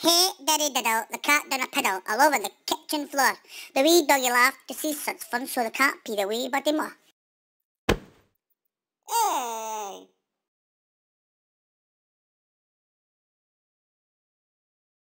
Hey diddy diddle, the cat done a piddle all over the kitchen floor. The wee doggy laughed to see such fun, so the cat peed a wee the more.